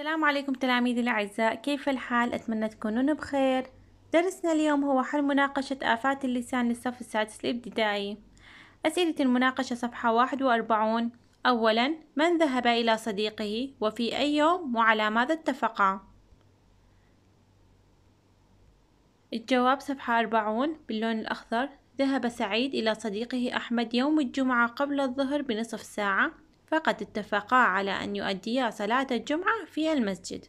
السلام عليكم تلاميذي الأعزاء كيف الحال؟ أتمنى تكونون بخير درسنا اليوم هو حل مناقشة آفات اللسان للصف السادس الابتدائي أسئلة المناقشة صفحة واحد وأربعون أولا من ذهب إلى صديقه وفي أي يوم وعلى ماذا اتفقا؟ الجواب صفحة أربعون باللون الأخضر ذهب سعيد إلى صديقه أحمد يوم الجمعة قبل الظهر بنصف ساعة فقد اتفقا على أن يؤديا صلاة الجمعة في المسجد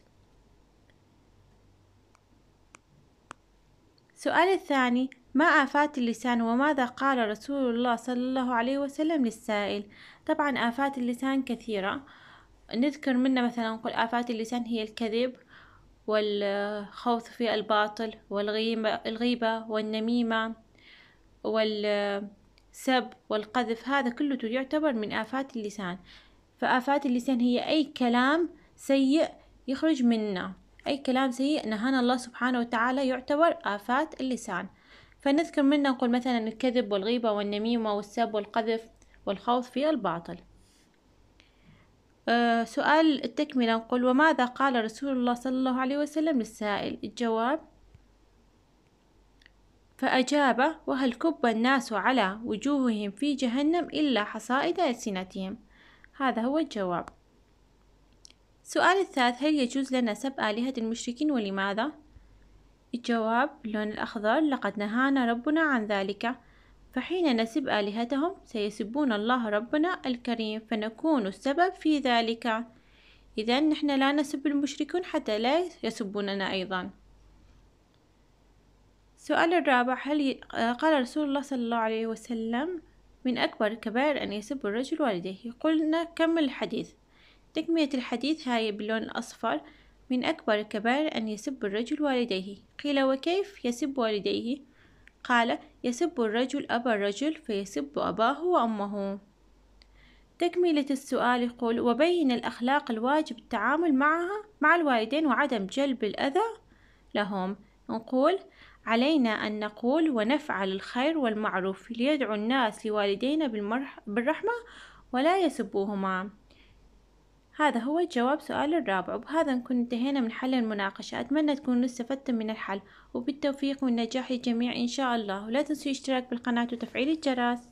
سؤال الثاني ما آفات اللسان وماذا قال رسول الله صلى الله عليه وسلم للسائل طبعا آفات اللسان كثيرة نذكر منها مثلا نقول آفات اللسان هي الكذب والخوض في الباطل والغيبة والنميمة وال سب والقذف هذا كله يعتبر من آفات اللسان فآفات اللسان هي أي كلام سيء يخرج منا أي كلام سيء نهانا الله سبحانه وتعالى يعتبر آفات اللسان فنذكر منه نقول مثلا الكذب والغيبة والنميمة والسب والقذف والخوض في الباطل آه، سؤال التكملة نقول وماذا قال رسول الله صلى الله عليه وسلم للسائل الجواب فأجاب وهل كب الناس على وجوههم في جهنم إلا حصائد ألسنتهم هذا هو الجواب السؤال الثالث هل يجوز لنا سب آلهة المشركين ولماذا؟ الجواب اللون الأخضر لقد نهانا ربنا عن ذلك فحين نسب آلهتهم سيسبون الله ربنا الكريم فنكون السبب في ذلك إذا نحن لا نسب المشركون حتى لا يسبوننا أيضا السؤال الرابع هل آه، قال رسول الله صلى الله عليه وسلم من أكبر الكبائر أن يسب الرجل والديه قلنا كمل الحديث تكمية الحديث هاي باللون الأصفر من أكبر الكبائر أن يسب الرجل والديه قيل وكيف يسب والديه قال يسب الرجل أبا الرجل فيسب أباه وأمه تكملة السؤال يقول وبين الأخلاق الواجب التعامل معها مع الوالدين وعدم جلب الأذى لهم نقول علينا أن نقول ونفعل الخير والمعروف ليدعو الناس لوالدينا بالرحمة ولا يسبوهما هذا هو جواب سؤال الرابع وبهذا نكون انتهينا من حل المناقشة أتمنى تكونوا استفدتم من الحل وبالتوفيق والنجاح للجميع إن شاء الله ولا تنسوا الاشتراك بالقناة وتفعيل الجرس